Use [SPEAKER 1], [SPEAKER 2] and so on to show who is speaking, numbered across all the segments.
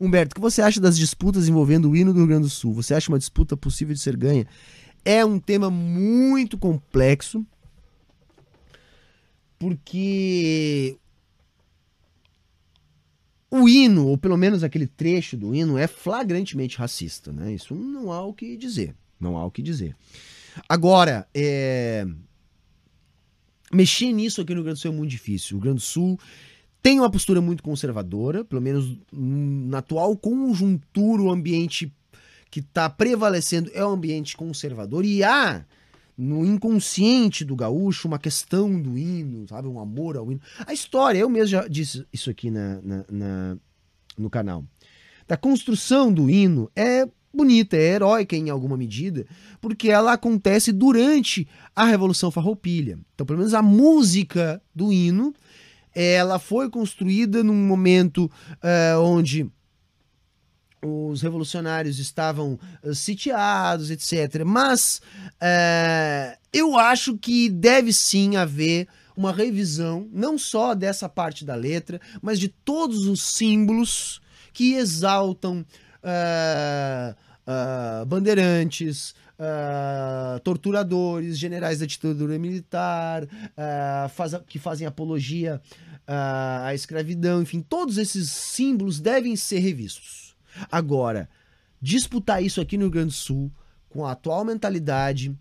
[SPEAKER 1] Humberto, o que você acha das disputas envolvendo o hino do Rio Grande do Sul? Você acha uma disputa possível de ser ganha? É um tema muito complexo, porque o hino, ou pelo menos aquele trecho do hino, é flagrantemente racista, né? Isso não há o que dizer. Não há o que dizer. Agora, é... mexer nisso aqui no Rio Grande do Sul é muito difícil. O Rio Grande do Sul tem uma postura muito conservadora, pelo menos na atual conjuntura, o ambiente que está prevalecendo é um ambiente conservador e há no inconsciente do gaúcho uma questão do hino, sabe, um amor ao hino. A história, eu mesmo já disse isso aqui na, na, na no canal, da construção do hino é bonita, é heróica em alguma medida, porque ela acontece durante a Revolução Farroupilha. Então, pelo menos a música do hino ela foi construída num momento uh, onde os revolucionários estavam uh, sitiados, etc. Mas uh, eu acho que deve sim haver uma revisão, não só dessa parte da letra, mas de todos os símbolos que exaltam uh, bandeirantes, Uh, torturadores, generais da ditadura militar, uh, faz, que fazem apologia a, escravidão, enfim, todos esses símbolos devem ser revistos. Agora, disputar isso aqui no Rio Grande do Sul, com a atual mentalidade,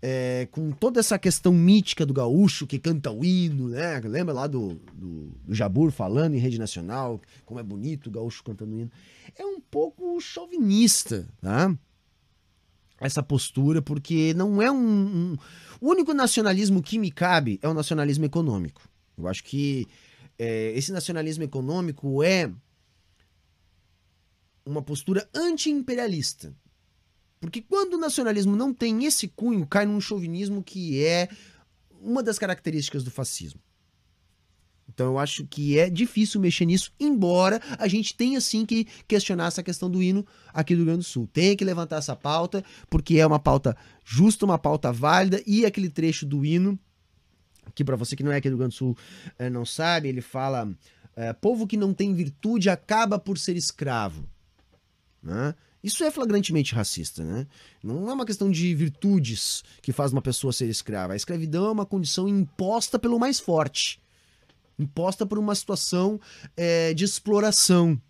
[SPEAKER 1] é, com toda essa questão mítica do gaúcho que canta o hino, né? Lembra lá do, do, do, Jabur falando em rede nacional, como é bonito o gaúcho cantando o hino. É um pouco chauvinista, tá? Essa postura, porque não é um, um. O único nacionalismo que me cabe é o nacionalismo econômico. Eu acho que é, esse nacionalismo econômico é uma postura anti-imperialista. Porque quando o nacionalismo não tem esse cunho, cai num chauvinismo que é uma das características do fascismo. Então eu acho que é difícil mexer nisso, embora a gente tenha sim que questionar essa questão do hino aqui do Rio Grande do Sul. Tem que levantar essa pauta, porque é uma pauta justa, uma pauta válida, e aquele trecho do hino aqui para você que não é aqui do Rio Grande do Sul eh, não sabe, ele fala: eh, povo que não tem virtude acaba por ser escravo. Né? Isso é flagrantemente racista, né? Não é uma questão de virtudes que faz uma pessoa ser escrava. A escravidão é uma condição imposta pelo mais forte, imposta por uma situação é, de exploração.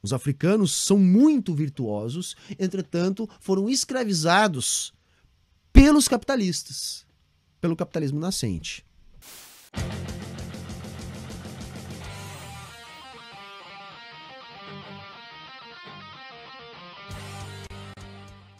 [SPEAKER 1] Os africanos são muito virtuosos, entretanto, foram escravizados pelos capitalistas pelo capitalismo nascente.